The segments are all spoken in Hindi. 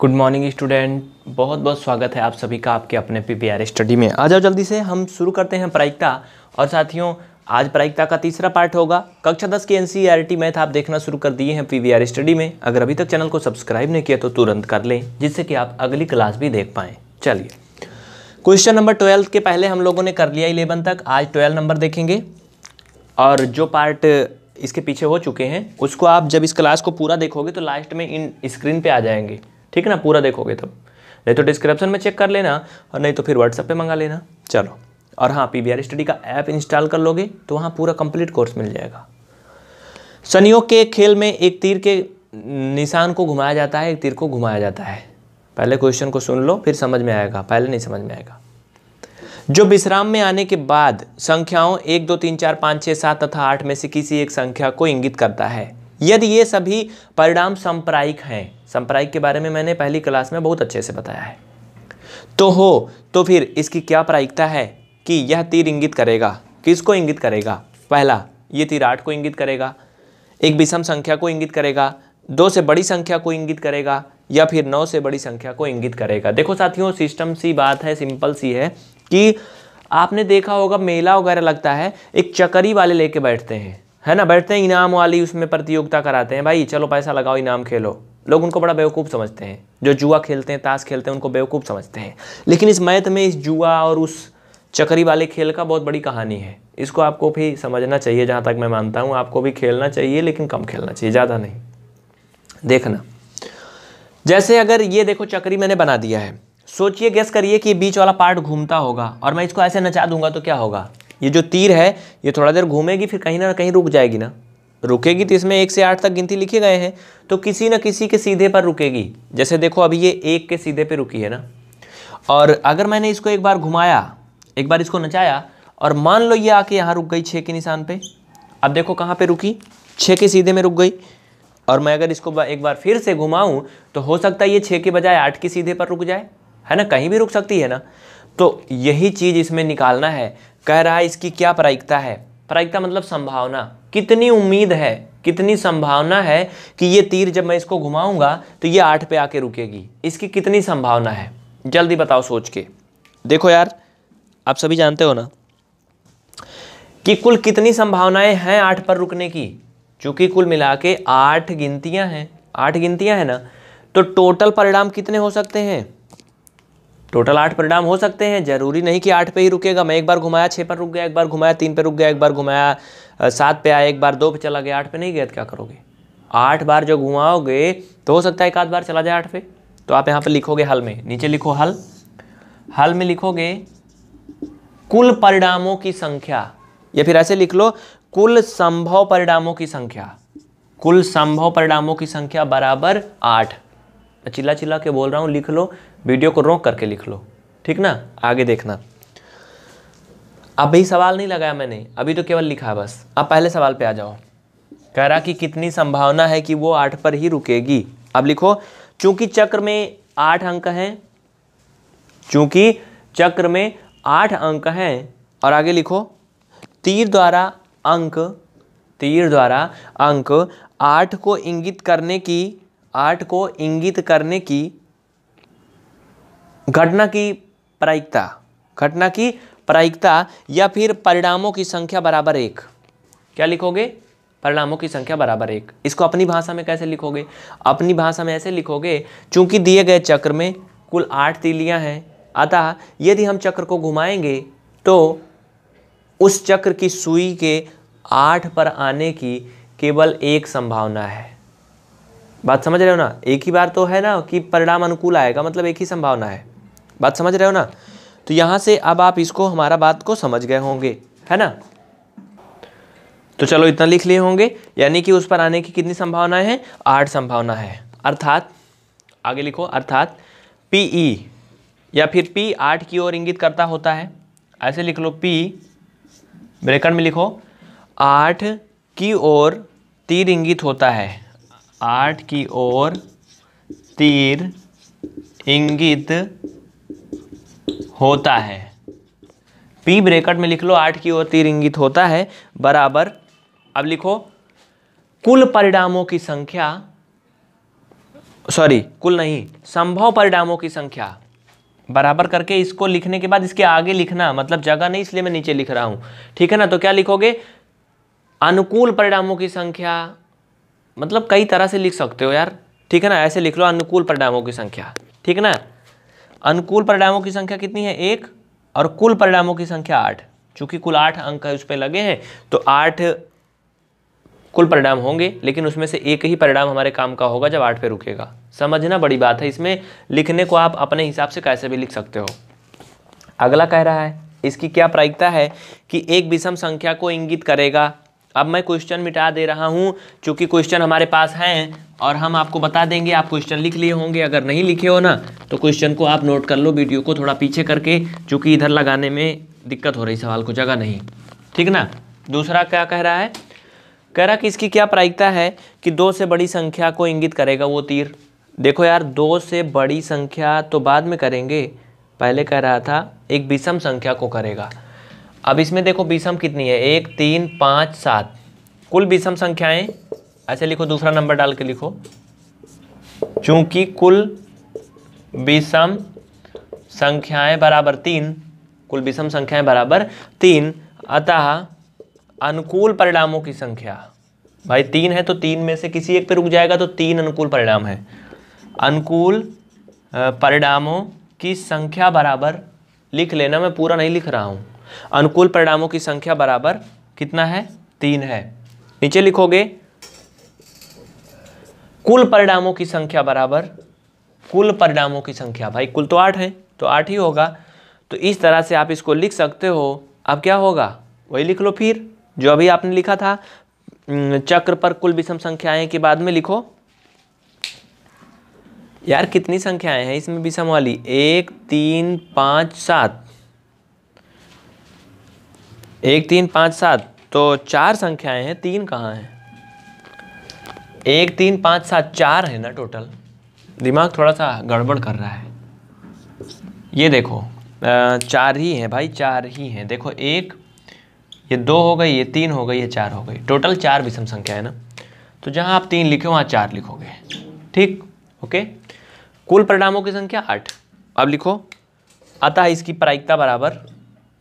गुड मॉर्निंग स्टूडेंट बहुत बहुत स्वागत है आप सभी का आपके अपने पी पी आर स्टडी में आ जाओ जल्दी से हम शुरू करते हैं प्रायिकता और साथियों आज प्रायिकता का तीसरा पार्ट होगा कक्षा दस के N C R T math आप देखना शुरू कर दिए हैं पी वी आर स्टडी में अगर अभी तक चैनल को सब्सक्राइब नहीं किया तो तुरंत कर लें जिससे कि आप अगली क्लास भी देख पाएँ चलिए क्वेश्चन नंबर ट्वेल्थ के पहले हम लोगों ने कर लिया इलेवन तक आज ट्वेल्व नंबर देखेंगे और जो पार्ट इसके पीछे हो चुके हैं उसको आप जब इस क्लास को पूरा देखोगे तो लास्ट में इन स्क्रीन पर आ जाएंगे ठीक है ना पूरा देखोगे तब तो। नहीं तो डिस्क्रिप्शन में चेक कर लेना और नहीं तो फिर व्हाट्सएप पे मंगा लेना चलो और हाँ पी स्टडी का ऐप इंस्टॉल कर लोगे तो वहाँ पूरा कंप्लीट कोर्स मिल जाएगा संयोग के खेल में एक तीर के निशान को घुमाया जाता है एक तीर को घुमाया जाता है पहले क्वेश्चन को सुन लो फिर समझ में आएगा पहले नहीं समझ में आएगा जो विश्राम में आने के बाद संख्याओं एक दो तीन चार पाँच छः सात तथा आठ में से किसी एक संख्या को इंगित करता है यदि ये सभी परिणाम संप्रायिक हैं संप्रायिक के बारे में मैंने पहली क्लास में बहुत अच्छे से बताया है तो हो तो फिर इसकी क्या प्रायिकता है कि यह तीर इंगित करेगा किसको इंगित करेगा पहला ये तीर आठ को इंगित करेगा एक विषम संख्या को इंगित करेगा दो से बड़ी संख्या को इंगित करेगा या फिर नौ से बड़ी संख्या को इंगित करेगा देखो साथियों सिस्टम सी बात है सिंपल सी है कि आपने देखा होगा मेला वगैरह लगता है एक चकरी वाले लेके बैठते हैं है ना बैठते हैं इनाम वाली उसमें प्रतियोगिता कराते हैं भाई चलो पैसा लगाओ इनाम खेलो लोग उनको बड़ा बेवकूफ़ समझते हैं जो जुआ खेलते हैं ताश खेलते हैं उनको बेवकूफ़ समझते हैं लेकिन इस मैथ में इस जुआ और उस चकरी वाले खेल का बहुत बड़ी कहानी है इसको आपको भी समझना चाहिए जहाँ तक मैं मानता हूँ आपको भी खेलना चाहिए लेकिन कम खेलना चाहिए ज़्यादा नहीं देखना जैसे अगर ये देखो चक्री मैंने बना दिया है सोचिए गैस करिए कि बीच वाला पार्ट घूमता होगा और मैं इसको ऐसे नचा दूंगा तो क्या होगा ये जो तीर है ये थोड़ा देर घूमेगी फिर कहीं ना कहीं रुक जाएगी ना रुकेगी तो इसमें एक से आठ तक गिनती लिखे गए हैं तो किसी ना किसी के सीधे पर रुकेगी जैसे देखो अभी ये एक के सीधे पे रुकी है ना और अगर मैंने इसको एक बार घुमाया एक बार इसको नचाया और मान लो ये आके यहाँ रुक गई छः के निशान पे अब देखो कहाँ पर रुकी छः के सीधे में रुक गई और मैं अगर इसको एक बार फिर से घुमाऊं तो हो सकता है ये छः के बजाय आठ के सीधे पर रुक जाए है ना कहीं भी रुक सकती है ना तो यही चीज़ इसमें निकालना है कह रहा है इसकी क्या प्रायिकता है प्रायिकता मतलब संभावना कितनी उम्मीद है कितनी संभावना है कि ये तीर जब मैं इसको घुमाऊंगा तो ये आठ पे आके रुकेगी इसकी कितनी संभावना है जल्दी बताओ सोच के देखो यार आप सभी जानते हो ना कि कुल कितनी संभावनाएं हैं आठ पर रुकने की चूंकि कुल मिला के आठ गिनतियां हैं आठ गिनतियां हैं ना तो टोटल परिणाम कितने हो सकते हैं टोटल आठ परिणाम हो सकते हैं जरूरी नहीं कि आठ पे ही रुकेगा मैं एक बार घुमाया छः पर रुक गया एक बार घुमाया तीन पे रुक गया एक बार घुमाया सात पे आया एक बार दो पे चला गया आठ पे नहीं गया तो क्या करोगे आठ बार जो घुमाओगे तो हो सकता है एक आध बार चला जाए आठ पे तो आप यहाँ पर लिखोगे हल में नीचे लिखो हल हल में लिखोगे कुल परिणामों की संख्या या फिर ऐसे लिख लो कुल संभव परिणामों की संख्या कुल संभव परिणामों की संख्या बराबर आठ चिल्ला चिल्ला के बोल रहा हूँ लिख लो वीडियो को रोक करके लिख लो ठीक ना आगे देखना अभी सवाल नहीं लगाया मैंने अभी तो केवल लिखा बस अब पहले सवाल पे आ जाओ कह रहा कि कितनी संभावना है कि वो आठ पर ही रुकेगी अब लिखो चूंकि चक्र में आठ अंक हैं चूंकि चक्र में आठ अंक हैं और आगे लिखो तीर द्वारा अंक तीर द्वारा अंक आठ को इंगित करने की आठ को इंगित करने की घटना की प्रायिकता घटना की प्रायिकता या फिर परिणामों की संख्या बराबर एक क्या लिखोगे परिणामों की संख्या बराबर एक इसको अपनी भाषा में कैसे लिखोगे अपनी भाषा में ऐसे लिखोगे चूंकि दिए गए चक्र में कुल आठ तीलियां हैं अतः यदि हम चक्र को घुमाएंगे तो उस चक्र की सुई के आठ पर आने की केवल एक संभावना है बात समझ रहे हो ना एक ही बार तो है ना कि परिणाम अनुकूल आएगा मतलब एक ही संभावना है बात समझ रहे हो ना तो यहाँ से अब आप इसको हमारा बात को समझ गए होंगे है ना तो चलो इतना लिख लिए होंगे यानी कि उस पर आने की कितनी संभावनाएं हैं आठ संभावना है अर्थात आगे लिखो अर्थात पी ई e, या फिर पी आठ की ओर इंगित करता होता है ऐसे लिख लो पी ब्रेकर में लिखो आठ की ओर तीर इंगित होता है आठ की ओर तीर इंगित होता है पी ब्रेकट में लिख लो आठ की ओर तीर इंगित होता है बराबर अब लिखो कुल परिणामों की संख्या सॉरी कुल नहीं संभव परिणामों की संख्या बराबर करके इसको लिखने के बाद इसके आगे लिखना मतलब जगह नहीं इसलिए मैं नीचे लिख रहा हूं ठीक है ना तो क्या लिखोगे अनुकूल परिणामों की संख्या मतलब कई तरह से लिख सकते हो यार ठीक है ना ऐसे लिख लो अनुकूल परिणामों की संख्या ठीक है ना अनुकूल परिणामों की संख्या कितनी है एक और कुल परिणामों की संख्या आठ चूंकि कुल आठ अंक उस पर लगे हैं तो आठ कुल परिणाम होंगे लेकिन उसमें से एक ही परिणाम हमारे काम का होगा जब आठ पे रुकेगा समझना बड़ी बात है इसमें लिखने को आप अपने हिसाब से कैसे भी लिख सकते हो अगला कह रहा है इसकी क्या प्रायिकता है कि एक विषम संख्या को इंगित करेगा अब मैं क्वेश्चन मिटा दे रहा हूँ चूँकि क्वेश्चन हमारे पास हैं और हम आपको बता देंगे आप क्वेश्चन लिख लिए होंगे अगर नहीं लिखे हो ना तो क्वेश्चन को आप नोट कर लो वीडियो को थोड़ा पीछे करके चूँकि इधर लगाने में दिक्कत हो रही सवाल को जगह नहीं ठीक ना दूसरा क्या कह रहा है कह रहा कि इसकी क्या प्रायिकता है कि दो से बड़ी संख्या को इंगित करेगा वो तीर देखो यार दो से बड़ी संख्या तो बाद में करेंगे पहले कह रहा था एक विषम संख्या को करेगा अब इसमें देखो विषम कितनी है एक तीन पाँच सात कुल विषम संख्याएं ऐसे लिखो दूसरा नंबर डाल के लिखो चूंकि कुल विषम संख्याएं बराबर तीन कुल विषम संख्याएं बराबर तीन अतः अनुकूल परिणामों की संख्या भाई तीन है तो तीन में से किसी एक पर रुक जाएगा तो तीन अनुकूल परिणाम है अनुकूल परिणामों की संख्या बराबर लिख लेना मैं पूरा नहीं लिख रहा हूँ अनुकूल परिणामों की संख्या बराबर कितना है तीन है नीचे लिखोगे कुल परिणामों की संख्या बराबर कुल परिणामों की संख्या भाई कुल तो आठ है तो आठ ही होगा तो इस तरह से आप इसको लिख सकते हो अब क्या होगा वही लिख लो फिर जो अभी आपने लिखा था चक्र पर कुल विषम संख्याएं के बाद में लिखो यार कितनी संख्याएं हैं इसमें विषम वाली एक तीन पाँच सात एक तीन पाँच सात तो चार संख्याएं हैं तीन कहाँ हैं एक तीन पाँच सात चार है ना टोटल दिमाग थोड़ा सा गड़बड़ कर रहा है ये देखो चार ही हैं भाई चार ही हैं देखो एक ये दो हो गई ये तीन हो गई ये चार हो गई टोटल चार विषम संख्या है ना तो जहाँ आप तीन लिखे वहाँ चार लिखोगे ठीक ओके कुल परिणामों की संख्या आठ अब लिखो अतः इसकी प्रायिकता बराबर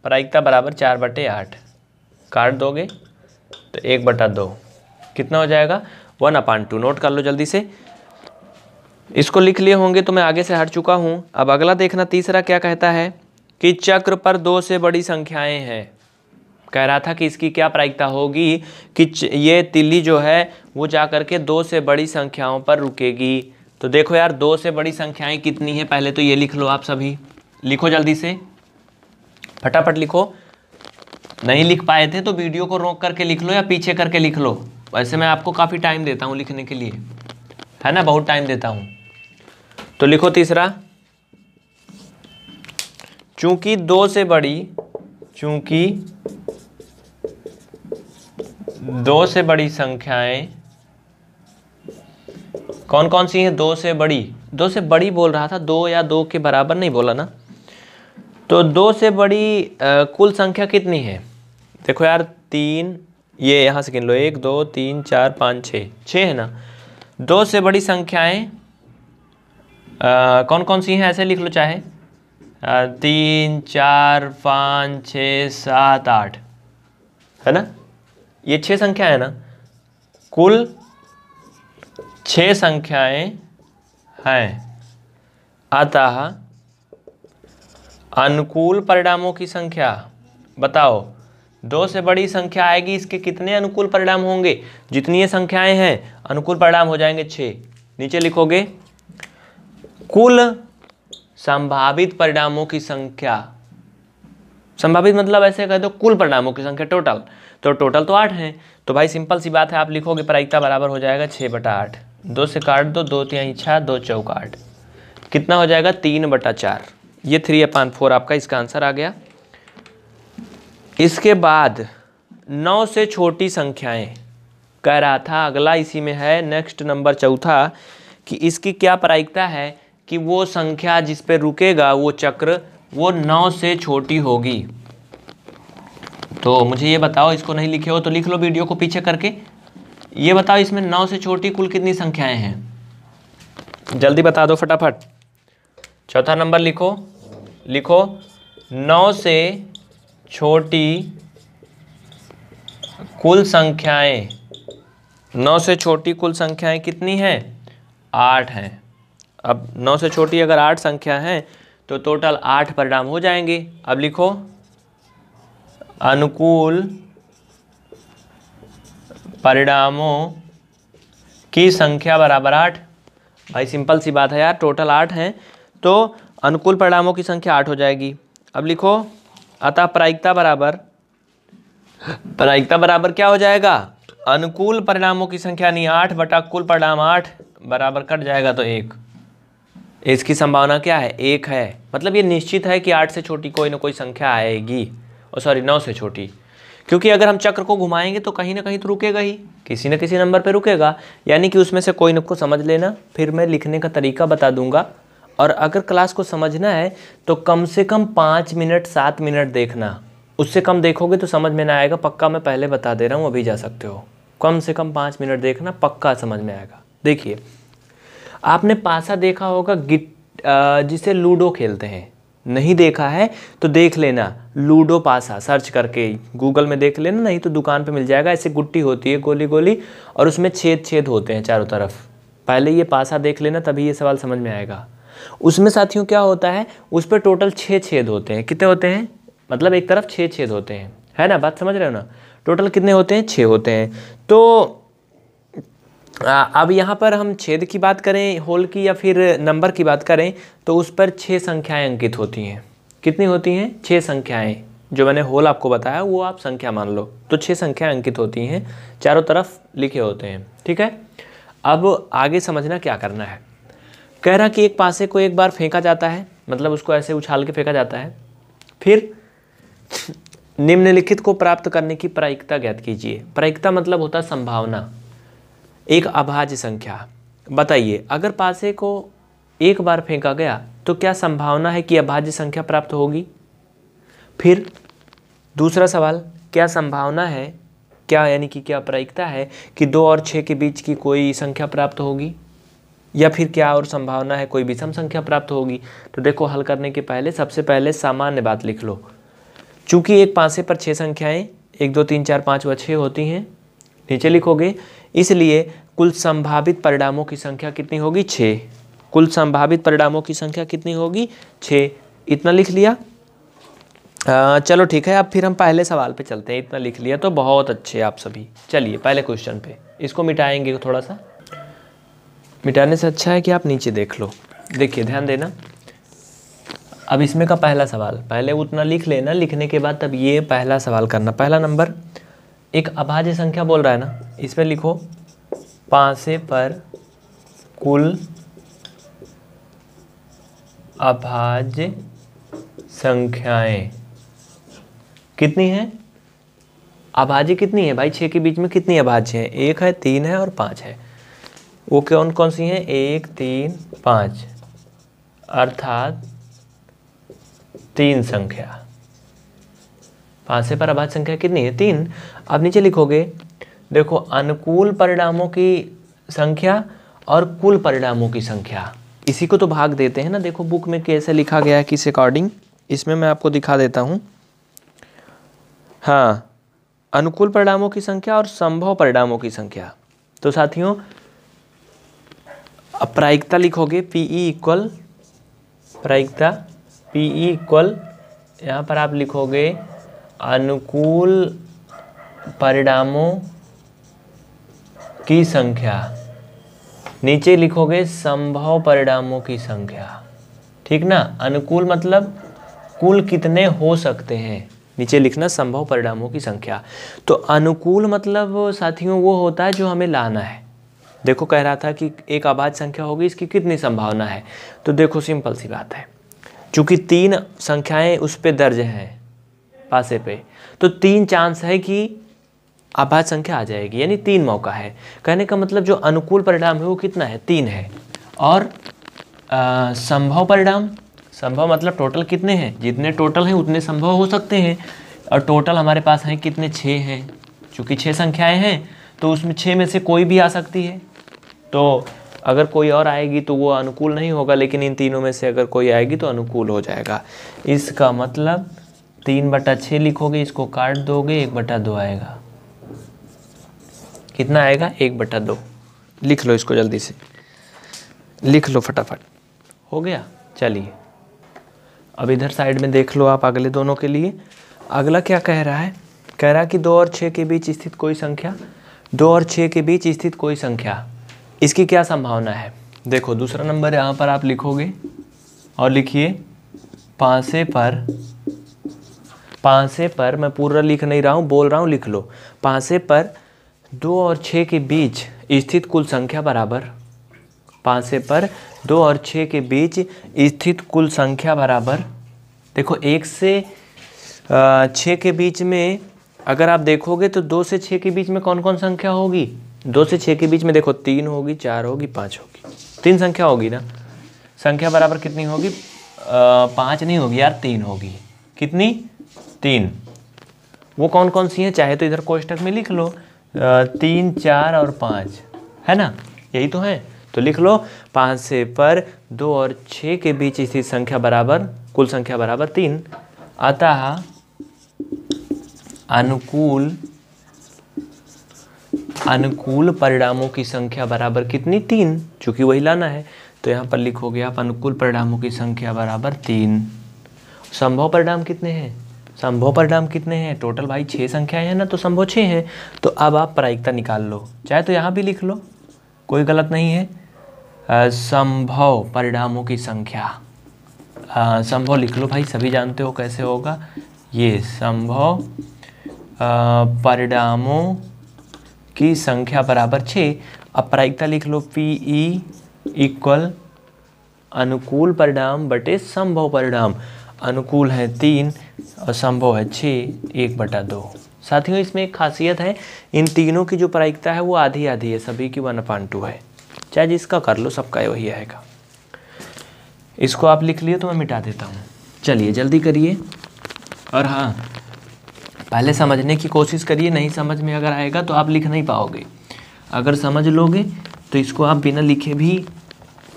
प्रायिकता बराबर चार बटे आठ काट दोगे तो एक बटा दो कितना हो जाएगा वन अपान टू नोट कर लो जल्दी से इसको लिख लिए होंगे तो मैं आगे से हट चुका हूँ अब अगला देखना तीसरा क्या कहता है कि चक्र पर दो से बड़ी संख्याएं हैं कह रहा था कि इसकी क्या प्रायिकता होगी कि ये तिल्ली जो है वो जा करके दो से बड़ी संख्याओं पर रुकेगी तो देखो यार दो से बड़ी संख्याएं कितनी है पहले तो ये लिख लो आप सभी लिखो जल्दी से फटाफट लिखो नहीं लिख पाए थे तो वीडियो को रोक करके लिख लो या पीछे करके लिख लो वैसे मैं आपको काफ़ी टाइम देता हूँ लिखने के लिए है ना बहुत टाइम देता हूँ तो लिखो तीसरा चूंकि दो से बड़ी चूंकि दो से बड़ी संख्याएं कौन कौन सी हैं दो से बड़ी दो से बड़ी बोल रहा था दो या दो के बराबर नहीं बोला ना तो दो से बड़ी कुल संख्या कितनी है देखो यार तीन ये यहाँ से गिन लो एक दो तीन चार पाँच छः छः है ना दो से बड़ी संख्याएं कौन कौन सी हैं ऐसे लिख लो चाहे आ, तीन चार पाँच छ सात आठ है ना ये छः संख्या है ना कुल छः संख्याएं हैं अतः अनुकूल परिणामों की संख्या बताओ दो से बड़ी संख्या आएगी इसके कितने अनुकूल परिणाम होंगे जितनी ये संख्याएं हैं अनुकूल परिणाम हो जाएंगे छः नीचे लिखोगे कुल संभावित परिणामों की संख्या संभावित मतलब ऐसे कह दो कुल परिणामों की संख्या टोटल तो टोटल तो आठ हैं तो भाई सिंपल सी बात है आप लिखोगे प्रायिकता बराबर हो जाएगा छः बटा आठ दो से काट दो दो तीन छः दो चौका आठ कितना हो जाएगा तीन बटा चार ये थ्री अपान फोर आपका इसका आंसर आ गया इसके बाद नौ से छोटी संख्याएं कह रहा था अगला इसी में है नेक्स्ट नंबर चौथा कि इसकी क्या प्रायिकता है कि वो संख्या जिस पे रुकेगा वो चक्र वो नौ से छोटी होगी तो मुझे ये बताओ इसको नहीं लिखे हो तो लिख लो वीडियो को पीछे करके ये बताओ इसमें नौ से छोटी कुल कितनी संख्याएं हैं जल्दी बता दो फटाफट चौथा नंबर लिखो लिखो नौ से छोटी कुल संख्याएं नौ से छोटी कुल संख्याएं कितनी हैं आठ हैं अब नौ से छोटी अगर आठ संख्या हैं तो टोटल आठ परिणाम हो जाएंगे अब लिखो अनुकूल परिणामों की संख्या बराबर आठ भाई सिंपल सी बात है यार टोटल आठ हैं तो अनुकूल परिणामों की संख्या आठ हो जाएगी अब लिखो अतः प्रायिकता बराबर प्रायिकता बराबर क्या हो जाएगा अनुकूल परिणामों की संख्या नहीं आठ बटा कुल परिणाम आठ बराबर कट जाएगा तो एक इसकी संभावना क्या है एक है मतलब ये निश्चित है कि आठ से छोटी कोई ना कोई संख्या आएगी और सॉरी नौ से छोटी क्योंकि अगर हम चक्र को घुमाएंगे तो कहीं ना कहीं तो रुकेगा ही किसी न किसी नंबर पर रुकेगा यानी कि उसमें से कोई ना को समझ लेना फिर मैं लिखने का तरीका बता दूंगा और अगर क्लास को समझना है तो कम से कम पाँच मिनट सात मिनट देखना उससे कम देखोगे तो समझ में ना आएगा पक्का मैं पहले बता दे रहा हूँ अभी जा सकते हो कम से कम पाँच मिनट देखना पक्का समझ में आएगा देखिए आपने पासा देखा होगा गिट जिसे लूडो खेलते हैं नहीं देखा है तो देख लेना लूडो पासा सर्च करके गूगल में देख लेना नहीं तो दुकान पे मिल जाएगा ऐसे गुट्टी होती है गोली गोली और उसमें छेद छेद होते हैं चारों तरफ पहले ये पासा देख लेना तभी ये सवाल समझ में आएगा उसमें साथियों क्या होता है उस पर टोटल छः छेद होते हैं कितने होते हैं मतलब एक तरफ छः छेद होते हैं है ना बात समझ रहे हो ना टोटल कितने होते हैं छः होते हैं तो आ, अब यहाँ पर हम छेद की बात करें होल की या फिर नंबर की बात करें तो उस पर छः संख्याएं अंकित होती हैं कितनी होती हैं छः संख्याएं जो मैंने होल आपको बताया वो आप संख्या मान लो तो छः संख्याएं अंकित होती हैं चारों तरफ लिखे होते हैं ठीक है अब आगे समझना क्या करना है कह रहा कि एक पासे को एक बार फेंका जाता है मतलब उसको ऐसे उछाल के फेंका जाता है फिर निम्नलिखित को प्राप्त करने की प्रायिकता ज्ञात कीजिए प्रायिकता मतलब होता है संभावना एक अभाज्य संख्या बताइए अगर पासे को एक बार फेंका गया तो क्या संभावना है कि अभाज्य संख्या प्राप्त होगी फिर दूसरा सवाल क्या संभावना है क्या यानी कि क्या प्रायिकता है कि दो और छः के बीच की कोई संख्या प्राप्त होगी या फिर क्या और संभावना है कोई विषम संख्या प्राप्त होगी तो देखो हल करने के पहले सबसे पहले सामान्य बात लिख लो चूँकि एक पाँचे पर छः संख्याएँ एक दो तीन चार पाँच व छः होती हैं नीचे लिखोगे इसलिए कुल संभावित परिणामों की संख्या कितनी होगी छः कुल संभावित परिणामों की संख्या कितनी होगी छः इतना लिख लिया आ, चलो ठीक है अब फिर हम पहले सवाल पे चलते हैं इतना लिख लिया तो बहुत अच्छे आप सभी चलिए पहले क्वेश्चन पे इसको मिटाएंगे थोड़ा सा मिटाने से अच्छा है कि आप नीचे देख लो देखिए ध्यान देना अब इसमें का पहला सवाल पहले उतना लिख लेना लिखने के बाद तब ये पहला सवाल करना पहला नंबर एक अभाज्य संख्या बोल रहा है ना इसमें लिखो पांसे पर कुल अभाज्य संख्याएं कितनी हैं अभाज्य कितनी है भाई छः के बीच में कितनी अभाज्य हैं एक है तीन है और पाँच है वो कौन कौन सी हैं एक तीन पाँच अर्थात तीन संख्या पाँच से पर अभाज्य संख्या कितनी है तीन अब नीचे लिखोगे देखो अनुकूल परिणामों की संख्या और कुल परिणामों की संख्या इसी को तो भाग देते हैं ना देखो बुक में कैसे लिखा गया है किस अकॉर्डिंग इसमें मैं आपको दिखा देता हूँ हाँ अनुकूल परिणामों की संख्या और संभव परिणामों की संख्या तो साथियों अब प्रायिकता लिखोगे पी ई इक्वल प्रायिकता पी ई इक्वल यहाँ पर आप लिखोगे अनुकूल परिणामों की संख्या नीचे लिखोगे संभव परिणामों की संख्या ठीक ना अनुकूल मतलब कुल कितने हो सकते हैं नीचे लिखना संभव परिणामों की संख्या तो अनुकूल मतलब साथियों वो होता है जो हमें लाना है देखो कह रहा था कि एक अभाज्य संख्या होगी इसकी कितनी संभावना है तो देखो सिंपल सी बात है चूँकि तीन संख्याएं उस पर दर्ज हैं पासे पे तो तीन चांस है कि आबाद संख्या आ जाएगी यानी तीन मौका है कहने का मतलब जो अनुकूल परिणाम है वो कितना है तीन है और आ, संभव परिणाम संभव मतलब टोटल कितने हैं जितने टोटल हैं उतने संभव हो सकते हैं और टोटल हमारे पास हैं कितने छः हैं चूँकि छः संख्याएं हैं तो उसमें छः में से कोई भी आ सकती है तो अगर कोई और आएगी तो वो अनुकूल नहीं होगा लेकिन इन तीनों में से अगर कोई आएगी तो अनुकूल हो जाएगा इसका मतलब तीन बटा छः लिखोगे इसको काट दोगे एक बटा दो आएगा कितना आएगा एक बटा दो लिख लो इसको जल्दी से लिख लो फटाफट हो गया चलिए अब इधर साइड में देख लो आप अगले दोनों के लिए अगला क्या कह रहा है कह रहा है कि दो और छः के बीच स्थित कोई संख्या दो और छः के बीच स्थित कोई संख्या इसकी क्या संभावना है देखो दूसरा नंबर यहाँ पर आप लिखोगे और लिखिए पासे पर पासे पर मैं पूरा लिख नहीं रहा हूँ बोल रहा हूँ लिख लो पासे पर दो और छः के बीच स्थित कुल संख्या बराबर पासे पर दो और छः के बीच स्थित कुल संख्या बराबर देखो एक से छः के बीच में अगर आप देखोगे तो दो से छः के बीच में कौन कौन संख्या होगी दो से छः के बीच में देखो तीन होगी चार होगी पाँच होगी तीन संख्या होगी ना संख्या बराबर कितनी होगी पाँच नहीं होगी यार तीन होगी कितनी तीन वो कौन कौन सी हैं चाहे तो इधर कोष्टक में लिख लो आ, तीन चार और पाँच है ना यही तो है तो लिख लो पाँच से पर दो और छः के बीच स्थित संख्या बराबर कुल संख्या बराबर तीन अतः अनुकूल अनुकूल परिणामों की संख्या बराबर कितनी तीन चूंकि वही लाना है तो यहाँ पर लिखोगे आप अनुकूल परिणामों की संख्या बराबर तीन संभव परिणाम कितने हैं संभव परिणाम कितने हैं टोटल भाई छः संख्याएं हैं ना तो संभव छः हैं तो अब आप प्रायिकता निकाल लो चाहे तो यहाँ भी लिख लो कोई गलत नहीं है संभव परिणामों की संख्या संभव लिख लो भाई सभी जानते हो कैसे होगा ये संभव परिणामों की संख्या बराबर छः प्रायिकता लिख लो पी ई इक्वल अनुकूल परिणाम बटे संभव परिणाम अनुकूल है तीन और संभव है छः एक बटा दो साथियों इसमें एक खासियत है इन तीनों की जो प्रायिकता है वो आधी आधी है सभी की वन अपॉइंट टू है चाहे जिसका कर लो सबका वही आएगा इसको आप लिख लिए तो मैं मिटा देता हूँ चलिए जल्दी करिए और हाँ पहले समझने की कोशिश करिए नहीं समझ में अगर आएगा तो आप लिख नहीं पाओगे अगर समझ लोगे तो इसको आप बिना लिखे भी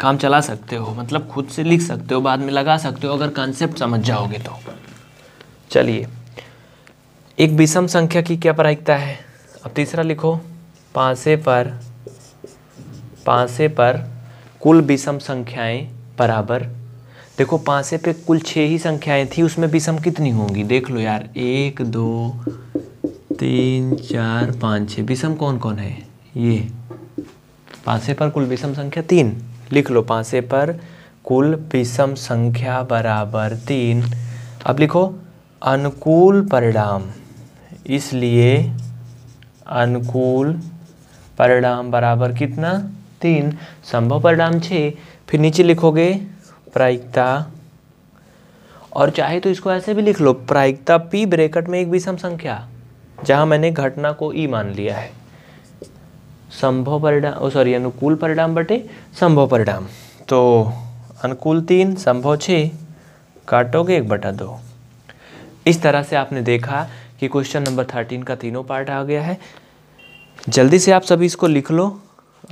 काम चला सकते हो मतलब खुद से लिख सकते हो बाद में लगा सकते हो अगर कॉन्सेप्ट समझ जाओगे तो चलिए एक विषम संख्या की क्या प्रायिकता है अब तीसरा लिखो पाँसे पर पाँसे पर कुल विषम संख्याएं बराबर देखो पांसे पे कुल छः ही संख्याएं थी उसमें विषम कितनी होंगी देख लो यार एक दो तीन चार पाँच छः विषम कौन कौन है ये पांसे पर कुल विषम संख्या तीन लिख लो पांसे पर कुल विषम संख्या बराबर तीन अब लिखो अनुकूल परिणाम इसलिए अनुकूल परिणाम बराबर कितना तीन संभव परिणाम छः फिर नीचे लिखोगे प्रायिकता और चाहे तो इसको ऐसे भी लिख लो प्रायिकता पी ब्रेकट में एक विषम संख्या जहां मैंने घटना को ई e मान लिया है संभव परिणाम सॉरी अनुकूल परिणाम बटे संभव परिणाम तो अनुकूल तीन संभव छ काटोगे एक बटा दो इस तरह से आपने देखा कि क्वेश्चन नंबर थर्टीन का तीनों पार्ट आ गया है जल्दी से आप सभी इसको लिख लो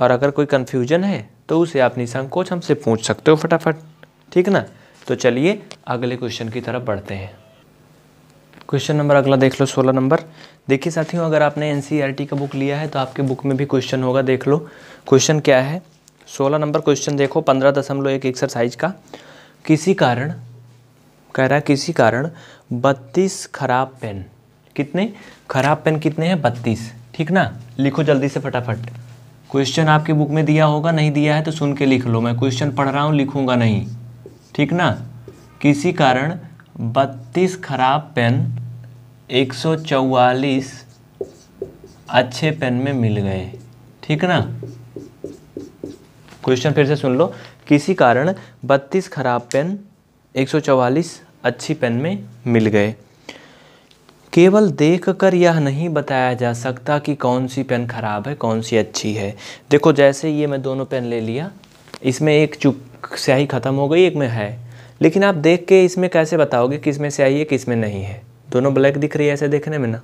और अगर कोई कन्फ्यूजन है तो उसे आप निसंकोच हमसे पूछ सकते हो फटाफट ठीक ना तो चलिए अगले क्वेश्चन की तरफ बढ़ते हैं क्वेश्चन नंबर अगला देख लो सोलह नंबर देखिए साथियों अगर आपने एन e का बुक लिया है तो आपके बुक में भी क्वेश्चन होगा देख लो क्वेश्चन क्या है सोलह नंबर क्वेश्चन देखो पंद्रह दशमलव एक एक्सरसाइज का किसी कारण कह रहा है किसी कारण बत्तीस खराब पेन कितने खराब पेन कितने हैं बत्तीस ठीक ना लिखो जल्दी से फटाफट क्वेश्चन आपके बुक में दिया होगा नहीं दिया है तो सुन के लिख लो मैं क्वेश्चन पढ़ रहा हूँ लिखूंगा नहीं ठीक ना किसी कारण बत्तीस खराब पेन एक अच्छे पेन में मिल गए ठीक ना क्वेश्चन फिर से सुन लो किसी कारण बत्तीस खराब पेन एक अच्छी पेन में मिल गए केवल देखकर यह नहीं बताया जा सकता कि कौन सी पेन ख़राब है कौन सी अच्छी है देखो जैसे ये मैं दोनों पेन ले लिया इसमें एक चुप स्याही ख़त्म हो गई एक में है लेकिन आप देख के इसमें कैसे बताओगे किस में स्याही है किस में नहीं है दोनों ब्लैक दिख रही है ऐसे देखने में ना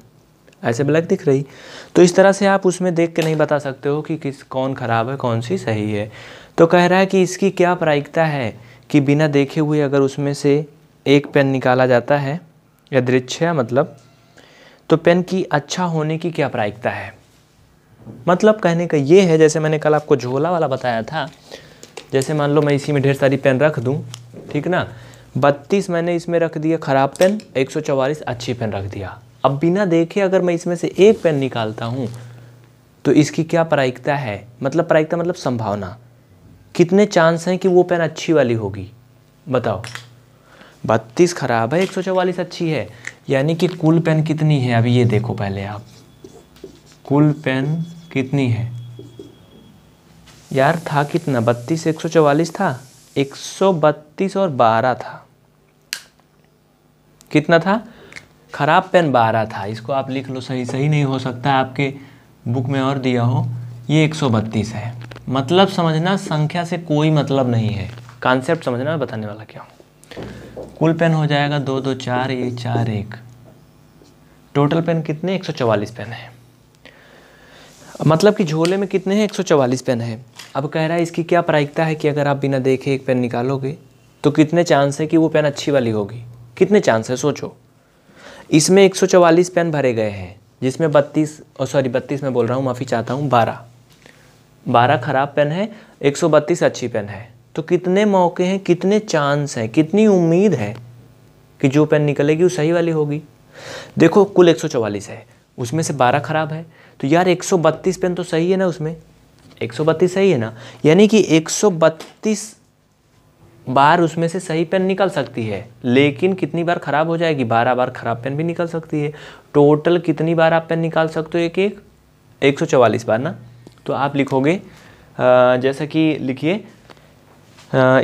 ऐसे ब्लैक दिख रही तो इस तरह से आप उसमें देख के नहीं बता सकते हो कि किस कौन ख़राब है कौन सी सही है तो कह रहा है कि इसकी क्या प्रायिकता है कि बिना देखे हुए अगर उसमें से एक पेन निकाला जाता है या दृश्य मतलब तो पेन की अच्छा होने की क्या प्रायिकता है मतलब कहने का ये है जैसे मैंने कल आपको झोला वाला बताया था जैसे मान लो मैं इसी में ढेर सारी पेन रख दूँ ठीक ना बत्तीस मैंने इसमें रख दिया ख़राब पेन एक सौ चवालीस अच्छी पेन रख दिया अब बिना देखे अगर मैं इसमें से एक पेन निकालता हूँ तो इसकी क्या प्रायिकता है मतलब प्रायिकता मतलब संभावना कितने चांस हैं कि वो पेन अच्छी वाली होगी बताओ बत्तीस ख़राब है एक सौ चवालीस अच्छी है यानी कि कुल पेन कितनी है अभी ये देखो पहले आप कुल पेन कितनी है यार था कितना बत्तीस एक सौ चवालीस था एक सौ बत्तीस और बारह था कितना था खराब पेन बारह था इसको आप लिख लो सही सही नहीं हो सकता आपके बुक में और दिया हो ये एक सौ बत्तीस है मतलब समझना संख्या से कोई मतलब नहीं है कॉन्सेप्ट समझना बताने वाला क्या हूँ कुल पेन हो जाएगा दो दो चार एक चार एक टोटल पेन कितने एक सौ चवालीस पेन है मतलब कि झोले में कितने हैं एक पेन है अब कह रहा है इसकी क्या प्रायिकता है कि अगर आप बिना देखे एक पेन निकालोगे तो कितने चांस है कि वो पेन अच्छी वाली होगी कितने चांस है सोचो इसमें 144 पेन भरे गए हैं जिसमें 32 और सॉरी 32 मैं बोल रहा हूँ माफ़ी चाहता हूँ 12 12 ख़राब पेन है 132 अच्छी पेन है तो कितने मौके हैं कितने चांस हैं कितनी उम्मीद है कि जो पेन निकलेगी वो सही वाली होगी देखो कुल 144 है उसमें से 12 ख़राब है तो यार 132 पेन तो सही है ना उसमें 132 सही है ना यानी कि 132 बार उसमें से सही पेन निकल सकती है लेकिन कितनी बार ख़राब हो जाएगी बारह बार ख़राब पेन भी निकल सकती है टोटल कितनी बार आप पेन निकाल सकते हो एक एक एक सौ चवालीस बार ना तो आप लिखोगे जैसा कि लिखिए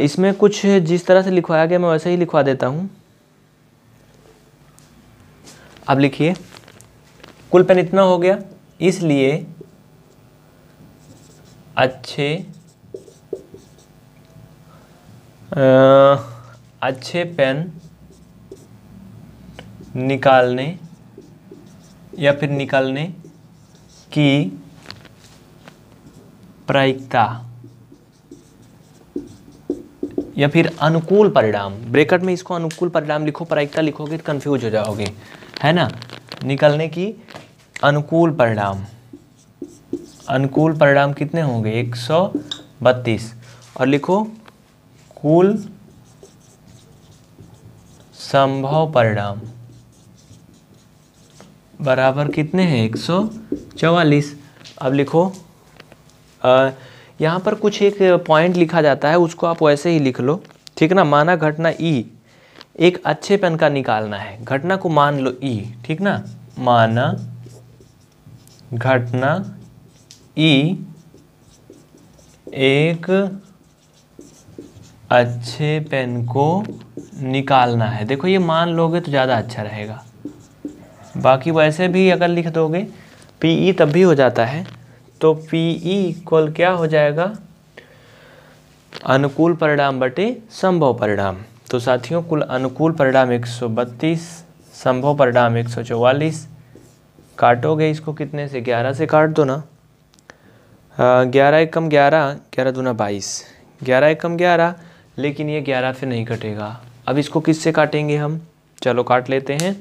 इसमें कुछ जिस तरह से लिखवाया गया मैं वैसे ही लिखवा देता हूँ अब लिखिए कुल पेन इतना हो गया इसलिए अच्छे आ, अच्छे पेन निकालने या फिर निकालने की प्रायिकता या फिर अनुकूल परिणाम ब्रेकट में इसको अनुकूल परिणाम लिखो प्रायिकता लिखोगे तो कंफ्यूज हो जाओगे है ना निकलने की अनुकूल परिणाम अनुकूल परिणाम कितने होंगे एक सौ बत्तीस और लिखो कुल संभव परिणाम बराबर कितने हैं एक सौ चवालीस अब लिखो आ, यहाँ पर कुछ एक पॉइंट लिखा जाता है उसको आप वैसे ही लिख लो ठीक ना माना घटना ई e। एक अच्छे पेन का निकालना है घटना को मान लो ई e। ठीक ना माना घटना ई एक अच्छे पेन को निकालना है देखो ये मान लोगे तो ज़्यादा अच्छा रहेगा बाकी वैसे भी अगर लिख दोगे पी ई e तब भी हो जाता है तो पी ई इक्वल क्या हो जाएगा अनुकूल परिणाम बटे संभव परिणाम तो साथियों कुल अनुकूल परिणाम 132 संभव परिणाम 144 काटोगे इसको कितने से ग्यारह से काट दो ना ग्यारह एक कम ग्यारह ग्यारह दूना बाईस ग्यारह एक कम ग्यारह लेकिन ये ग्यारह से नहीं कटेगा अब इसको किस से काटेंगे हम चलो काट लेते हैं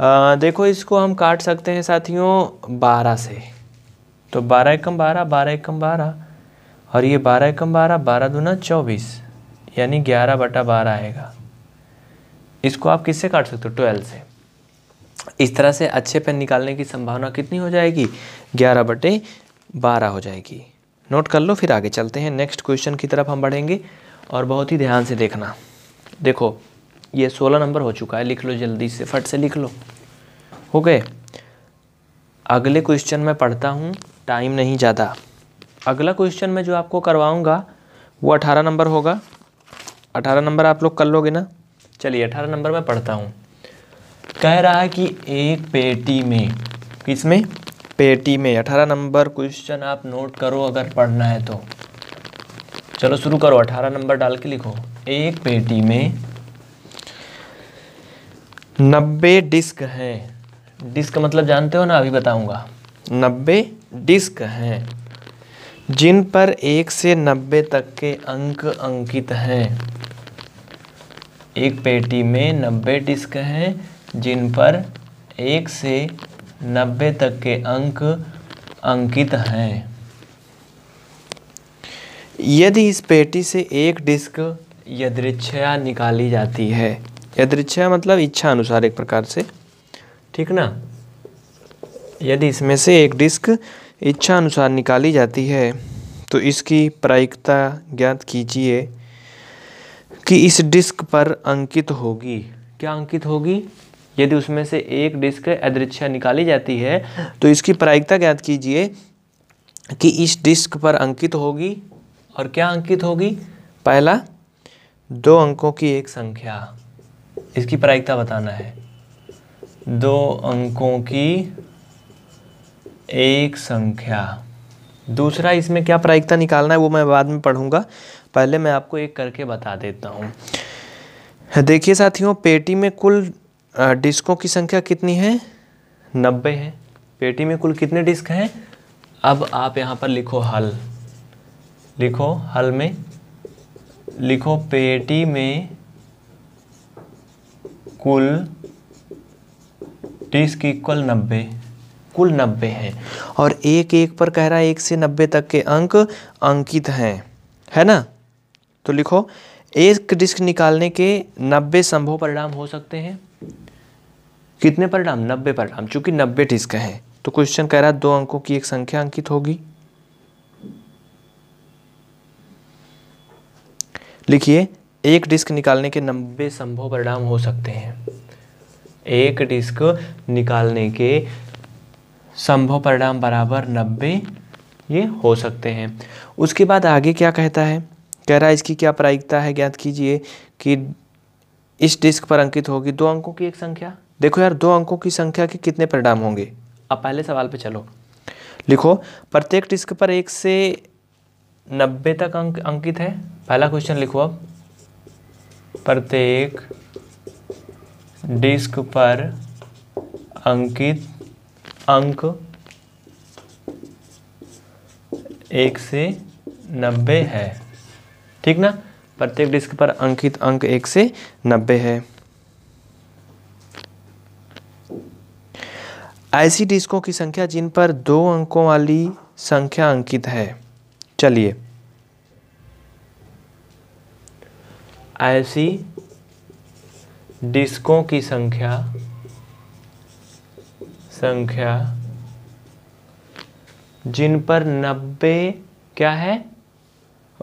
आ, देखो इसको हम काट सकते हैं साथियों बारह से तो बारह एकम बारह बारह एकम बारह और ये बारह एकम बारह बारह दूना चौबीस यानी ग्यारह बटा बारह आएगा इसको आप किससे काट सकते हो ट्वेल्व से इस तरह से अच्छे पेन निकालने की संभावना कितनी हो जाएगी ग्यारह बटे बारह हो जाएगी नोट कर लो फिर आगे चलते हैं नेक्स्ट क्वेश्चन की तरफ हम बढ़ेंगे और बहुत ही ध्यान से देखना देखो ये सोलह नंबर हो चुका है लिख लो जल्दी से फट से लिख लो हो गए अगले क्वेश्चन में पढ़ता हूँ टाइम नहीं ज़्यादा अगला क्वेश्चन मैं जो आपको करवाऊँगा वो अठारह नंबर होगा अठारह नंबर आप लोग कर लोगे ना चलिए अठारह नंबर में पढ़ता हूँ कह रहा है कि एक पेटी में किसमें पेटी में अठारह नंबर क्वेश्चन आप नोट करो अगर पढ़ना है तो चलो शुरू करो अठारह नंबर डाल के लिखो एक पेटी में नब्बे डिस्क हैं डिस्क मतलब जानते हो ना अभी बताऊंगा नब्बे डिस्क हैं जिन पर एक से नब्बे तक के अंक अंकित हैं एक पेटी में नब्बे डिस्क हैं जिन पर एक से नब्बे तक के अंक अंकित हैं यदि इस पेटी से एक डिस्क यदृच्छया निकाली जाती है यदृच्छया मतलब इच्छा अनुसार एक प्रकार से ठीक ना यदि इसमें से एक डिस्क इच्छा अनुसार निकाली जाती है तो इसकी प्रायिकता ज्ञात कीजिए कि इस डिस्क पर अंकित होगी क्या अंकित होगी यदि उसमें से एक डिस्क अदृक्षा निकाली जाती है तो इसकी प्रायिकता ज्ञात कीजिए कि इस डिस्क पर अंकित होगी और क्या अंकित होगी पहला दो अंकों की एक संख्या इसकी प्रायिकता बताना है दो अंकों की एक संख्या दूसरा इसमें क्या प्रायिकता निकालना है वो मैं बाद में पढ़ूंगा पहले मैं आपको एक करके बता देता हूँ देखिए साथियों पेटी में कुल डिस्कों की संख्या कितनी है नब्बे है पेटी में कुल कितने डिस्क हैं अब आप यहाँ पर लिखो हल लिखो हल में लिखो पेटी में कुल डिस्क इक्वल नब्बे कुल नब्बे है और एक एक पर कह रहा है एक से नब्बे तक के अंक अंकित हैं है ना तो लिखो एक डिस्क निकालने के नब्बे संभव परिणाम हो सकते हैं कितने परिणाम नब्बे परिणाम चूंकि नब्बे डिस्क हैं तो क्वेश्चन कह रहा है दो अंकों की एक संख्या अंकित होगी लिखिए एक डिस्क निकालने के नब्बे संभव परिणाम हो सकते हैं एक डिस्क निकालने के संभव परिणाम बराबर नब्बे ये हो सकते हैं उसके बाद आगे क्या कहता है कह रहा है इसकी क्या प्रायिकता है ज्ञात कीजिए कि इस डिस्क पर अंकित होगी दो अंकों की एक संख्या देखो यार दो अंकों की संख्या के कितने परिणाम होंगे अब पहले सवाल पे चलो लिखो प्रत्येक डिस्क पर एक से नब्बे तक अंक अंकित है पहला क्वेश्चन लिखो अब प्रत्येक डिस्क पर अंकित अंक एक से नब्बे है ठीक ना प्रत्येक डिस्क पर अंकित अंक एक से नब्बे है ऐसी डिस्कों की संख्या जिन पर दो अंकों वाली संख्या अंकित है चलिए ऐसी डिस्कों की संख्या संख्या जिन पर नब्बे क्या है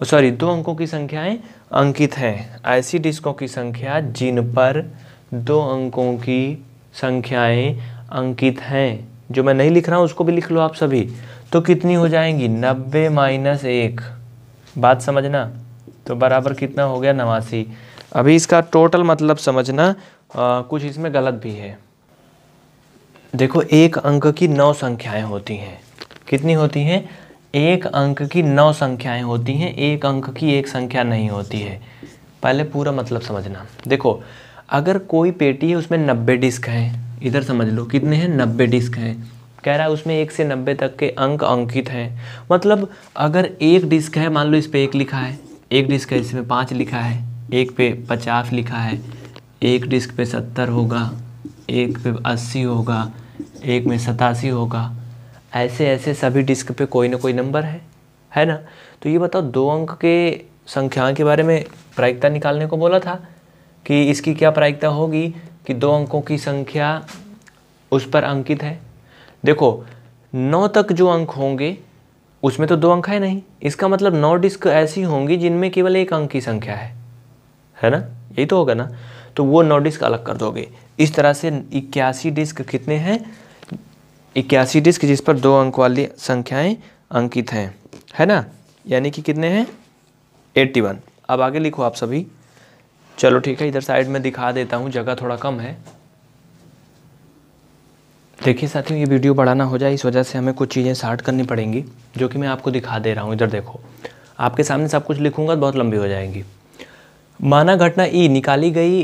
सॉरी दो अंकों की संख्याएं अंकित हैं ऐसी डिस्कों की संख्या जिन पर दो अंकों की संख्याएं अंकित हैं जो मैं नहीं लिख रहा हूँ उसको भी लिख लो आप सभी तो कितनी हो जाएंगी नब्बे माइनस एक बात समझना तो बराबर कितना हो गया नवासी अभी इसका टोटल मतलब समझना आ, कुछ इसमें गलत भी है देखो एक अंक की नौ संख्याएं होती हैं कितनी होती हैं एक अंक की नौ संख्याएं होती हैं एक अंक की एक संख्या नहीं होती है पहले पूरा मतलब समझना देखो अगर कोई पेटी है उसमें नब्बे डिस्क हैं इधर समझ लो कितने हैं नब्बे डिस्क हैं कह रहा है उसमें एक से नब्बे तक के अंक अंकित हैं मतलब अगर एक डिस्क है मान लो इस पर एक लिखा है एक डिस्क है इसमें पाँच लिखा है एक पे पचास लिखा है एक डिस्क पे सत्तर होगा एक पे अस्सी होगा एक में सतासी होगा ऐसे ऐसे सभी डिस्क पे कोई ना कोई नंबर है है ना तो ये बताओ दो अंक के संख्या के बारे में प्रायिकता निकालने को बोला था कि इसकी क्या प्रायिकता होगी कि दो अंकों की संख्या उस पर अंकित है देखो नौ तक जो अंक होंगे उसमें तो दो अंक है नहीं इसका मतलब नौ डिस्क ऐसी होंगी जिनमें केवल एक अंक की संख्या है है ना यही तो होगा ना तो वो नौ डिस्क अलग कर दोगे इस तरह से इक्यासी डिस्क कितने हैं इक्यासी डिस्क जिस पर दो अंक वाली संख्याएं अंकित हैं है ना यानी कि कितने हैं एट्टी वन अब आगे लिखो आप सभी चलो ठीक है इधर साइड में दिखा देता हूँ जगह थोड़ा कम है देखिए साथियों ये वीडियो बढ़ाना हो जाए इस वजह से हमें कुछ चीज़ें स्टार्ट करनी पड़ेंगी जो कि मैं आपको दिखा दे रहा हूँ इधर देखो आपके सामने सब कुछ लिखूंगा तो बहुत लंबी हो जाएंगी माना घटना ई e, निकाली गई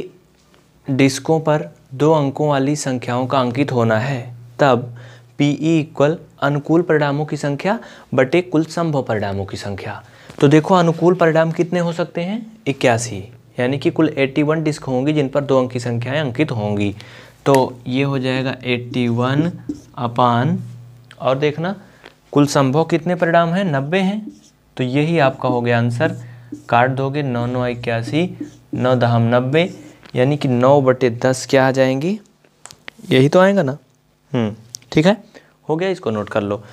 डिस्कों पर दो अंकों वाली संख्याओं का अंकित होना है तब पी ई इक्वल अनुकूल परिणामों की संख्या बटे कुल संभव परिणामों की संख्या तो देखो अनुकूल परिणाम कितने हो सकते हैं इक्यासी यानी कि कुल 81 डिस्क होंगी जिन पर दो अंक की संख्याएँ अंकित होंगी तो ये हो जाएगा 81 अपान और देखना कुल संभव कितने परिणाम हैं नब्बे हैं तो यही आपका हो गया आंसर काट दोगे नौ नौ इक्यासी नौ दहम नब्बे यानी कि नौ बटे दस क्या आ जाएंगी यही तो आएगा ना हम्म ठीक है हो गया इसको नोट कर लो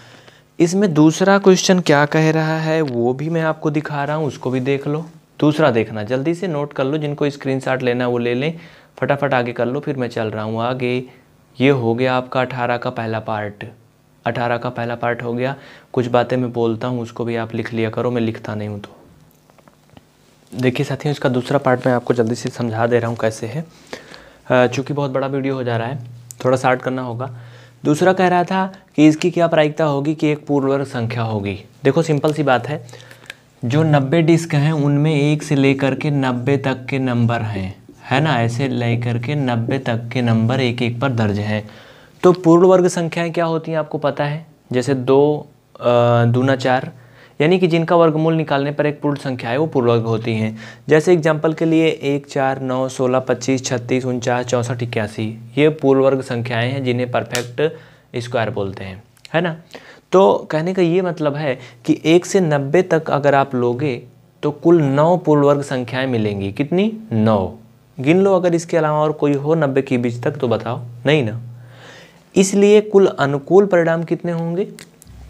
इसमें दूसरा क्वेश्चन क्या कह रहा है वो भी मैं आपको दिखा रहा हूँ उसको भी देख लो दूसरा देखना जल्दी से नोट कर लो जिनको शॉट लेना है वो ले लें फटाफट आगे कर लो फिर मैं चल रहा हूँ आगे ये हो गया आपका अठारह का पहला पार्ट अठारह का पहला पार्ट हो गया कुछ बातें मैं बोलता हूँ उसको भी आप लिख लिया करो मैं लिखता नहीं हूँ तो देखिए साथियों इसका दूसरा पार्ट मैं आपको जल्दी से समझा दे रहा हूँ कैसे है चूँकि बहुत बड़ा वीडियो हो जा रहा है थोड़ा शार्ट करना होगा दूसरा कह रहा था कि इसकी क्या प्रायिकता होगी कि एक वर्ग संख्या होगी देखो सिंपल सी बात है जो 90 डिस्क हैं उनमें एक से लेकर के 90 तक के नंबर हैं है ना ऐसे लेकर के 90 तक के नंबर एक एक पर दर्ज हैं तो पूर्ण वर्ग संख्याएं क्या होती हैं आपको पता है जैसे दो दूना चार यानी कि जिनका वर्गमूल निकालने पर एक पूर्ण संख्या है वो पूर्ण वर्ग होती हैं जैसे एग्जाम्पल के लिए एक चार नौ सोलह पच्चीस छत्तीस उनचास चौंसठ इक्यासी ये पूर्ण वर्ग संख्याएँ हैं जिन्हें परफेक्ट स्क्वायर बोलते हैं है ना तो कहने का ये मतलब है कि एक से नब्बे तक अगर आप लोगे तो कुल नौ पूर्णवर्ग संख्याएं मिलेंगी कितनी नौ गिन लो अगर इसके अलावा और कोई हो नब्बे के बीच तक तो बताओ नहीं ना इसलिए कुल अनुकूल परिणाम कितने होंगे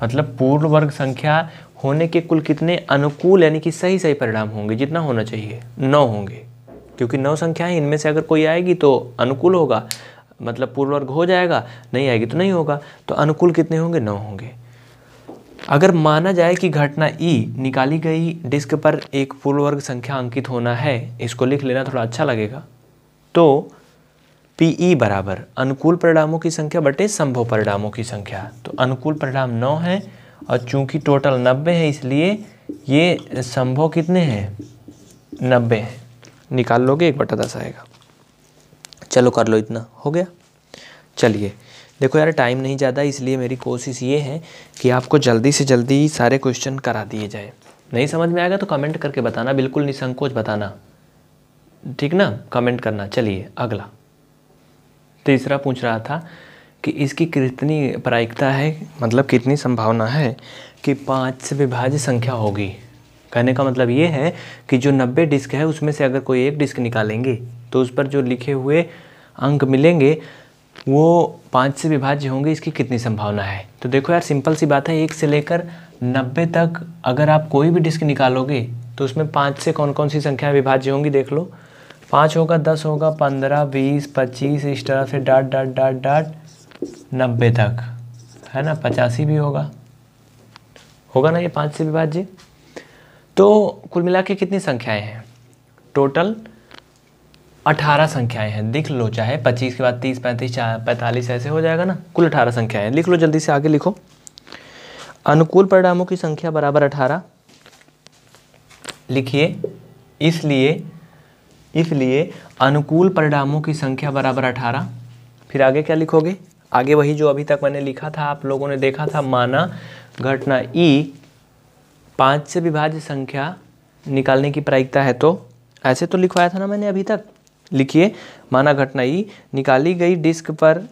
मतलब पूर्ण वर्ग संख्या होने के कुल कितने अनुकूल यानी कि सही सही परिणाम होंगे जितना होना चाहिए नौ होंगे क्योंकि नौ संख्याएं इनमें से अगर कोई आएगी तो अनुकूल होगा मतलब पूर्ण वर्ग हो जाएगा नहीं आएगी तो नहीं होगा तो अनुकूल कितने होंगे नौ होंगे अगर माना जाए कि घटना ई e निकाली गई डिस्क पर एक पूर्ण वर्ग संख्या अंकित होना है इसको लिख लेना थोड़ा अच्छा लगेगा तो पी ई e बराबर अनुकूल परिणामों की संख्या बटे संभव परिणामों की संख्या तो अनुकूल परिणाम नौ है और चूंकि टोटल नब्बे है इसलिए ये संभव कितने हैं नब्बे हैं निकाल लोगे एक बटा दस आएगा चलो कर लो इतना हो गया चलिए देखो यार टाइम नहीं ज़्यादा इसलिए मेरी कोशिश ये है कि आपको जल्दी से जल्दी सारे क्वेश्चन करा दिए जाए नहीं समझ में आएगा तो कमेंट करके बताना बिल्कुल निसंकोच बताना ठीक ना कमेंट करना चलिए अगला तीसरा पूछ रहा था कि इसकी कितनी प्रायिकता है मतलब कितनी संभावना है कि पाँच से विभाज्य संख्या होगी कहने का मतलब ये है कि जो नब्बे डिस्क है उसमें से अगर कोई एक डिस्क निकालेंगे तो उस पर जो लिखे हुए अंक मिलेंगे वो पाँच से विभाज्य होंगे इसकी कितनी संभावना है तो देखो यार सिंपल सी बात है एक से लेकर नब्बे तक अगर आप कोई भी डिस्क निकालोगे तो उसमें पाँच से कौन कौन सी संख्याएं विभाज्य होंगी देख लो पाँच होगा दस होगा पंद्रह बीस पच्चीस इस तरह से डाट डाट डाट डाट नब्बे तक है ना पचासी भी होगा होगा ना ये पाँच से विभाज्य तो कुल मिला के कितनी संख्याएँ हैं टोटल अठारह संख्याएं हैं लिख लो चाहे पच्चीस के बाद तीस पैंतीस पैंतालीस ऐसे हो जाएगा ना कुल अठारह संख्याएं लिख लो जल्दी से आगे लिखो अनुकूल परिणामों की संख्या बराबर अठारह लिखिए इसलिए इसलिए अनुकूल परिणामों की संख्या बराबर अठारह फिर आगे क्या लिखोगे आगे वही जो अभी तक मैंने लिखा था आप लोगों ने देखा था माना घटना ई पाँच से विभाज्य संख्या निकालने की प्रायिकता है तो ऐसे तो लिखवाया था ना मैंने अभी तक लिखिए माना घटना ई निकाली गई डिस्क पर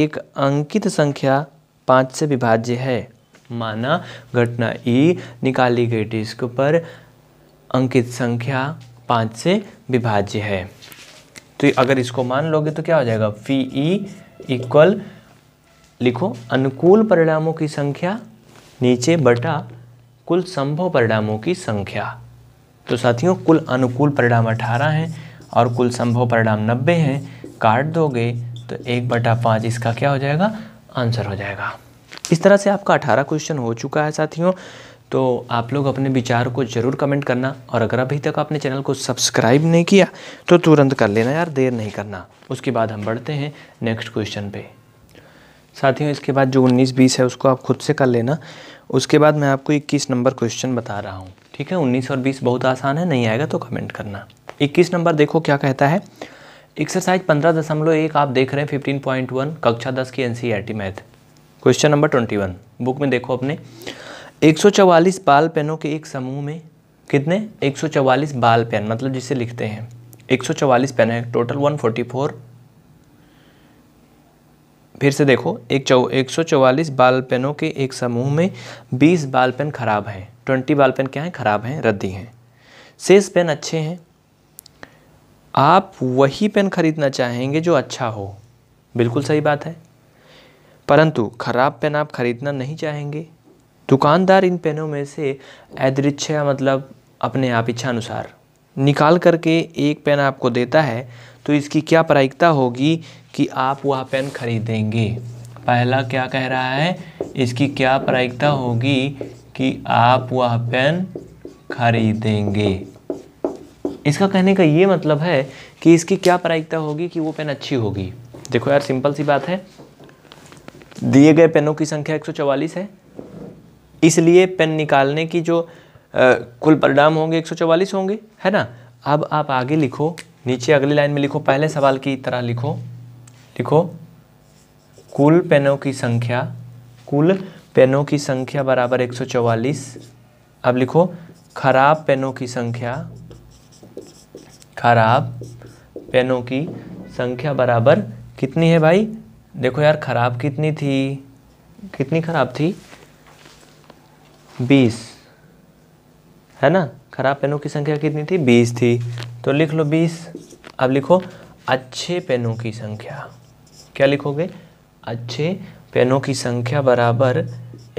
एक अंकित संख्या पाँच से विभाज्य है माना घटना ई निकाली गई डिस्क पर अंकित संख्या पाँच से विभाज्य है तो अगर इसको मान लोगे तो क्या हो जाएगा फी ई इक्वल लिखो अनुकूल परिणामों की संख्या नीचे बटा कुल संभव परिणामों की संख्या तो साथियों कुल अनुकूल परिणाम अठारह हैं और कुल संभव परिणाम नब्बे हैं काट दोगे तो एक बटा पाँच इसका क्या हो जाएगा आंसर हो जाएगा इस तरह से आपका अठारह क्वेश्चन हो चुका है साथियों तो आप लोग अपने विचार को ज़रूर कमेंट करना और अगर अभी तक आपने चैनल को सब्सक्राइब नहीं किया तो तुरंत कर लेना यार देर नहीं करना उसके बाद हम बढ़ते हैं नेक्स्ट क्वेश्चन पे साथियों इसके बाद जो 19-20 है उसको आप खुद से कर लेना उसके बाद मैं आपको 21 नंबर क्वेश्चन बता रहा हूँ ठीक है 19 और 20 बहुत आसान है नहीं आएगा तो कमेंट करना इक्कीस नंबर देखो क्या कहता है एक्सरसाइज पंद्रह दशमलव एक आप देख रहे हैं फिफ्टीन पॉइंट वन कक्षा दस की NCERT math question number twenty one book में देखो अपने एक सौ चवालीस बाल पेनों के एक समूह में कितने एक सौ चवालीस बाल पेन मतलब जिसे लिखते हैं एक सौ चवालीस पेन है टोटल वन फोर्टी फोर फिर से देखो एक सौ चवालीस बाल पेनों के एक समूह में बीस बाल पेन खराब हैं ट्वेंटी बाल पेन क्या हैं खराब हैं रद्दी हैं शेष पेन अच्छे हैं आप वही पेन खरीदना चाहेंगे जो अच्छा हो बिल्कुल सही बात है परंतु खराब पेन आप खरीदना नहीं चाहेंगे दुकानदार इन पेनों में से ऐदृच्छया मतलब अपने आप इच्छा अनुसार निकाल करके एक पेन आपको देता है तो इसकी क्या प्रायिकता होगी कि आप वह पेन खरीदेंगे पहला क्या कह रहा है इसकी क्या प्रायिकता होगी कि आप वह पेन खरीदेंगे इसका कहने का ये मतलब है कि इसकी क्या प्रायिकता होगी कि वो पेन अच्छी होगी देखो यार सिंपल सी बात है दिए गए पेनों की संख्या 144 है इसलिए पेन निकालने की जो आ, कुल परिणाम होंगे 144 होंगे है ना अब आप आगे लिखो नीचे अगली लाइन में लिखो पहले सवाल की तरह लिखो लिखो कुल पेनों की संख्या कुल पेनों की संख्या बराबर 144 अब लिखो खराब पेनों की संख्या खराब पेनों की संख्या बराबर कितनी है भाई देखो यार खराब कितनी थी कितनी खराब थी बीस है ना खराब पेनों की संख्या कितनी थी बीस थी तो लिख लो बीस अब लिखो अच्छे पेनों की संख्या क्या लिखोगे अच्छे पेनों की संख्या बराबर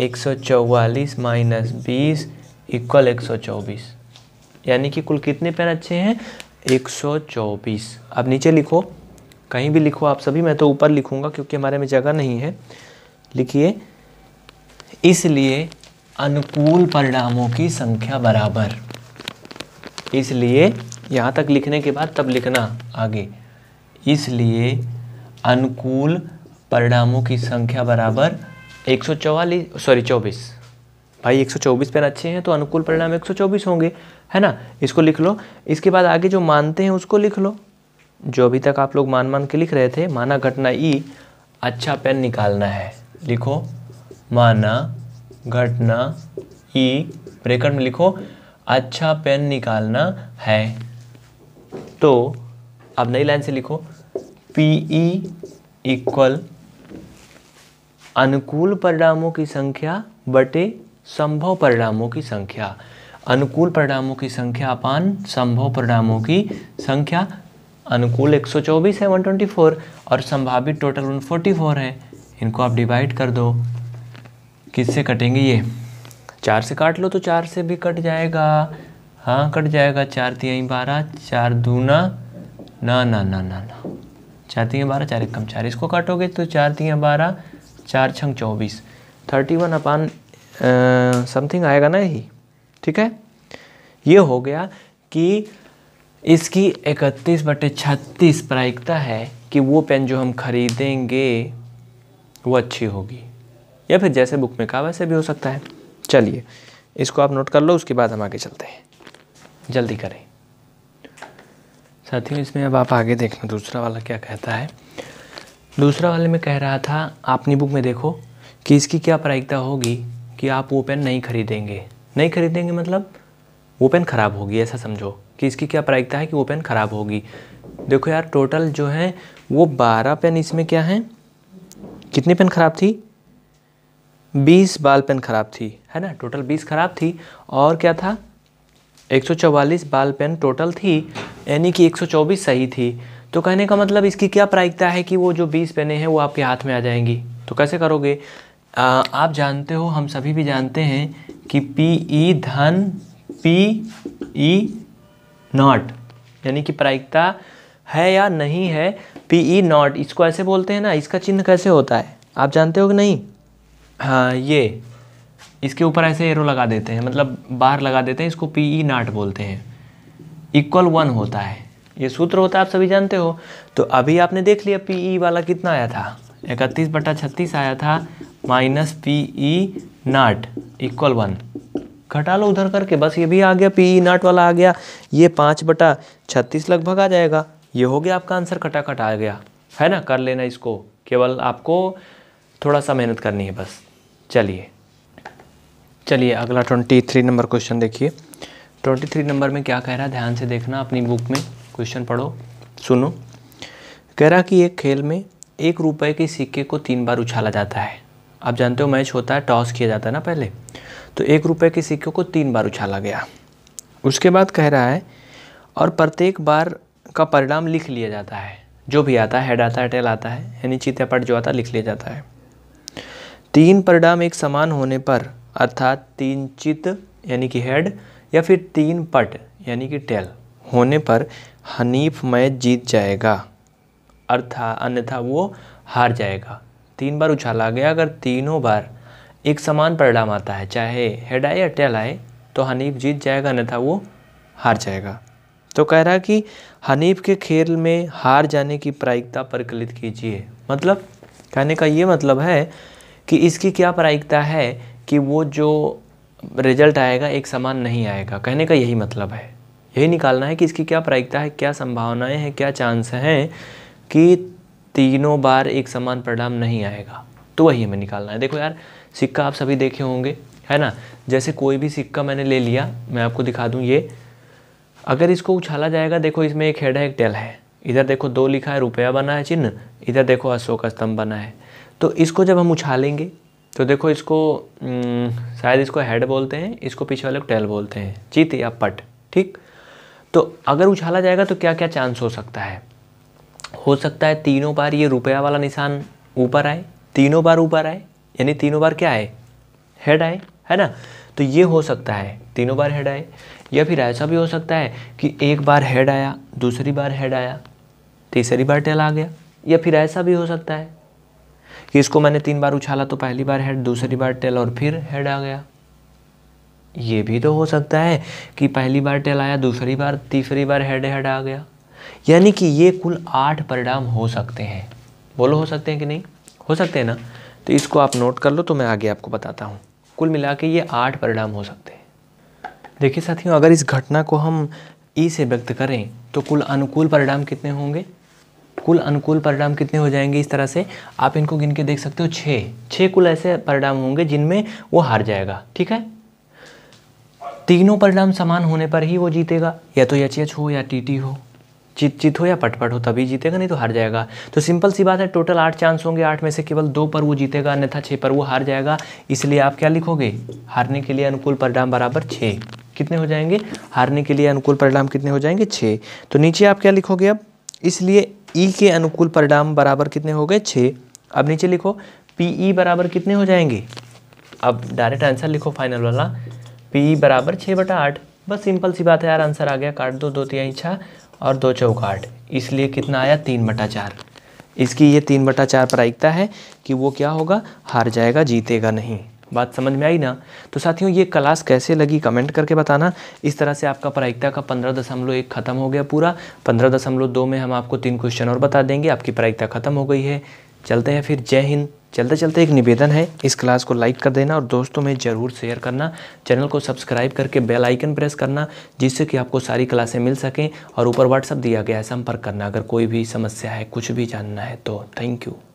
एक सौ चौवालीस माइनस बीस इक्वल एक सौ चौबीस यानी कि कुल कितने पेन अच्छे हैं 124 अब नीचे लिखो कहीं भी लिखो आप सभी मैं तो ऊपर लिखूंगा क्योंकि हमारे में जगह नहीं है लिखिए इसलिए अनुकूल परिणामों की संख्या बराबर इसलिए यहाँ तक लिखने के बाद तब लिखना आगे इसलिए अनुकूल परिणामों की संख्या बराबर एक सौ सॉरी चौबीस भाई 124 पेन अच्छे हैं तो अनुकूल परिणाम 124 होंगे है ना इसको लिख लो इसके बाद आगे जो मानते हैं उसको लिख लो जो अभी तक आप लोग मान मान के लिख रहे थे माना घटना ई अच्छा पेन निकालना है लिखो माना घटना ई ब्रेकर में लिखो अच्छा पेन निकालना है तो अब नई लाइन से लिखो पी ई इक्वल अनुकूल परिणामों की संख्या बटे संभव परिणामों की संख्या अनुकूल परिणामों की संख्या अपान संभव परिणामों की संख्या अनुकूल 124 है 124 और संभावित टोटल 144 है इनको आप डिवाइड कर दो किससे कटेंगे ये चार से काट लो तो चार से भी कट जाएगा हाँ कट जाएगा चार ही बारह चार दूना ना ना ना ना ना चार तीन बारह चार एक कम चार इसको काटोगे तो चार तीन बारह चार छंग चौबीस थर्टी वन अपान समथिंग आएगा ना यही ठीक है ये हो गया कि इसकी इकतीस बटे छत्तीस प्रायिकता है कि वो पेन जो हम खरीदेंगे वो अच्छी होगी या फिर जैसे बुक में कहा वैसे भी हो सकता है चलिए इसको आप नोट कर लो उसके बाद हम आगे चलते हैं जल्दी करें साथियों इसमें अब आप आगे देखना दूसरा वाला क्या कहता है दूसरा वाले में कह रहा था अपनी बुक में देखो कि इसकी क्या प्रायिकता होगी कि आप वो पेन नहीं खरीदेंगे नहीं खरीदेंगे मतलब वो पेन ख़राब होगी ऐसा समझो कि इसकी क्या प्रायिकता है कि वो पेन ख़राब होगी देखो यार टोटल जो है वो बारह पेन इसमें क्या है कितनी पेन ख़राब थी बीस बाल पेन ख़राब थी है ना टोटल बीस ख़राब थी और क्या था एक सौ चवालीस बाल पेन टोटल थी यानी कि एक सौ चौबीस सही थी तो कहने का मतलब इसकी क्या प्रायिकता है कि वो जो बीस पेने हैं वो आपके हाथ में आ जाएंगी तो कैसे करोगे आप जानते हो हम सभी भी जानते हैं कि पी ई e धन पी ई नॉट यानी कि प्रायिकता है या नहीं है पी ई नॉट इसको ऐसे बोलते हैं ना इसका चिन्ह कैसे होता है आप जानते हो कि नहीं हाँ ये इसके ऊपर ऐसे एरो लगा देते हैं मतलब बाहर लगा देते हैं इसको पी ई नाट बोलते हैं इक्वल वन होता है ये सूत्र होता है आप सभी जानते हो तो अभी आपने देख लिया पी ई e वाला कितना आया था इकतीस बटा छत्तीस आया था minus P E not equal one घटा लो उधर करके बस ये भी आ गया पी ई नाट वाला आ गया ये पाँच बटा छत्तीस लगभग आ जाएगा ये हो गया आपका आंसर खटाखट आ गया है ना कर लेना इसको केवल आपको थोड़ा सा मेहनत करनी है बस चलिए चलिए अगला ट्वेंटी थ्री नंबर क्वेश्चन देखिए ट्वेंटी थ्री नंबर में क्या कह रहा है ध्यान से देखना अपनी बुक में क्वेश्चन पढ़ो सुनो कह रहा कि एक खेल में एक रुपए के सिक्के को तीन बार उछाला जाता है आप जानते हो मैच होता है टॉस किया जाता है ना पहले तो एक रुपये के सिक्के को तीन बार उछाला गया उसके बाद कह रहा है और प्रत्येक बार का परिणाम लिख लिया जाता है जो भी आता है हेड आता है टेल आता है यानी चित्रपट जो आता है लिख लिया जाता है तीन परिणाम एक समान होने पर अर्थात तीन चित यानी कि हेड या फिर तीन पट यानी कि टेल होने पर हनीफ मैच जीत जाएगा अर्थात अन्यथा वो हार जाएगा तीन बार उछाला गया अगर तीनों बार एक समान परिणाम आता है चाहे हेड आए या टेल आए तो हनीफ जीत जाएगा अन्यथा वो हार जाएगा तो कह रहा कि हनीफ के खेल में हार जाने की प्रायिकता परिकलित कीजिए मतलब कहने का ये मतलब है कि इसकी क्या प्रायिकता है कि वो जो रिजल्ट आएगा एक समान नहीं आएगा कहने का यही मतलब है यही निकालना है कि इसकी क्या प्रायिकता है क्या संभावनाएं हैं क्या चांस हैं कि तीनों बार एक समान परिणाम नहीं आएगा तो वही हमें निकालना है देखो यार सिक्का आप सभी देखे होंगे है ना जैसे कोई भी सिक्का मैंने ले लिया मैं आपको दिखा दूँ ये अगर इसको उछाला जाएगा देखो इसमें एक हेड है एक टेल है इधर देखो दो लिखा है रुपया बना है चिन्ह इधर देखो अशोक स्तंभ बना है तो इसको जब हम उछालेंगे तो देखो इसको शायद इसको हेड बोलते हैं इसको पीछे वाले टेल बोलते हैं चित या पट ठीक तो अगर उछाला जाएगा तो क्या क्या चांस हो सकता है हो सकता है तीनों बार ये रुपया वाला निशान ऊपर आए तीनों बार ऊपर आए यानी तीनों बार क्या आए हेड आए है ना तो ये हो सकता है तीनों बार हेड आए या फिर ऐसा भी हो सकता है कि एक बार हेड आया दूसरी बार हेड आया तीसरी बार टेल आ गया या फिर ऐसा भी हो सकता है कि इसको मैंने तीन बार उछाला तो पहली बार हेड दूसरी बार टेल और फिर हेड आ गया ये भी तो हो सकता है कि पहली बार टेल आया दूसरी बार तीसरी बार हेड हेड आ गया यानी कि ये कुल आठ परिणाम हो सकते हैं बोलो हो सकते हैं कि नहीं हो सकते हैं ना तो इसको आप नोट कर लो तो मैं आगे आपको बताता हूँ कुल मिला के ये आठ परिणाम हो सकते हैं देखिए साथियों अगर इस घटना को हम ई से व्यक्त करें तो कुल अनुकूल परिणाम कितने होंगे कुल अनुकूल परिणाम कितने हो जाएंगे इस तरह से आप इनको गिन के देख सकते हो छः छः कुल ऐसे परिणाम होंगे जिनमें वो हार जाएगा ठीक है तीनों परिणाम समान होने पर ही वो जीतेगा या तो एच एच हो या टी टी हो जीत जीत हो या पटपट हो तभी जीतेगा नहीं तो हार जाएगा तो सिंपल सी बात है टोटल आठ चांस होंगे आठ में से केवल दो पर वो जीतेगा अन्यथा छः पर वो हार जाएगा इसलिए आप क्या लिखोगे हारने के लिए अनुकूल परिणाम बराबर छः कितने हो जाएंगे हारने के लिए अनुकूल परिणाम कितने हो जाएंगे छः तो नीचे आप क्या लिखोगे अब इसलिए ई e के अनुकूल परिणाम बराबर कितने हो गए छः अब नीचे लिखो पी ई e बराबर कितने हो जाएंगे अब डायरेक्ट आंसर लिखो फाइनल वाला पी ई e बराबर छः बटा आठ बस सिंपल सी बात है यार आंसर आ गया काट दो दो तीन छः और दो आठ इसलिए कितना आया तीन बटा चार इसकी ये तीन बटा चार प्रायिकता है कि वो क्या होगा हार जाएगा जीतेगा नहीं बात समझ में आई ना तो साथियों ये क्लास कैसे लगी कमेंट करके बताना इस तरह से आपका प्रायिकता का पंद्रह दशमलव एक खत्म हो गया पूरा पंद्रह दशमलव दो में हम आपको तीन क्वेश्चन और बता देंगे आपकी प्रायिकता खत्म हो गई है चलते हैं फिर जय हिंद चलते चलते एक निवेदन है इस क्लास को लाइक कर देना और दोस्तों में ज़रूर शेयर करना चैनल को सब्सक्राइब करके बेल आइकन प्रेस करना जिससे कि आपको सारी क्लासें मिल सकें और ऊपर व्हाट्सअप दिया गया है संपर्क करना अगर कोई भी समस्या है कुछ भी जानना है तो थैंक यू